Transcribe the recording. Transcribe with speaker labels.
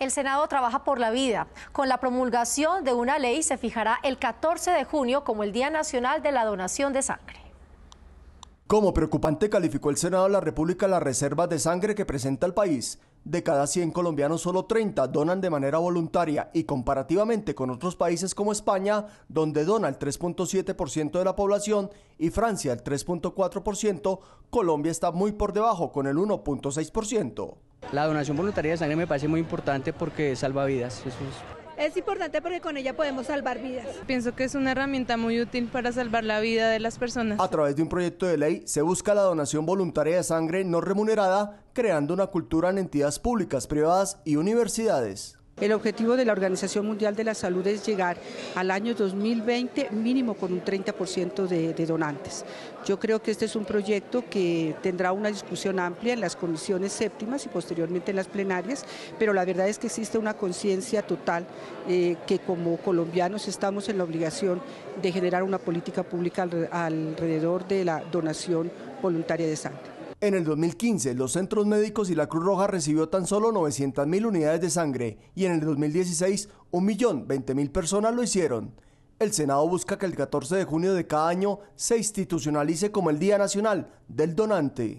Speaker 1: El Senado trabaja por la vida. Con la promulgación de una ley se fijará el 14 de junio como el Día Nacional de la Donación de Sangre. Como preocupante calificó el Senado de la República las reservas de sangre que presenta el país. De cada 100 colombianos, solo 30 donan de manera voluntaria y comparativamente con otros países como España, donde dona el 3.7% de la población y Francia el 3.4%, Colombia está muy por debajo con el 1.6%. La donación voluntaria de sangre me parece muy importante porque salva vidas.
Speaker 2: es importante porque con ella podemos salvar vidas. Pienso que es una herramienta muy útil para salvar la vida de las personas. A
Speaker 1: través de un proyecto de ley se busca la donación voluntaria de sangre no remunerada, creando una cultura en entidades públicas, privadas y universidades.
Speaker 2: El objetivo de la Organización Mundial de la Salud es llegar al año 2020 mínimo con un 30% de, donantes. Yo creo que este es un proyecto que tendrá una discusión amplia en las comisiones séptimas y posteriormente en las plenarias, pero la verdad es que existe una conciencia total eh, que como colombianos estamos en la obligación de generar una política pública alrededor de la donación voluntaria
Speaker 1: de sangre. En el 2015, los centros médicos y la Cruz Roja recibió tan solo 900.000 unidades de sangre y en el 2016, 1.020.000 personas lo hicieron. El Senado busca que el 14 de junio de cada año se institucionalice como el Día Nacional del Donante.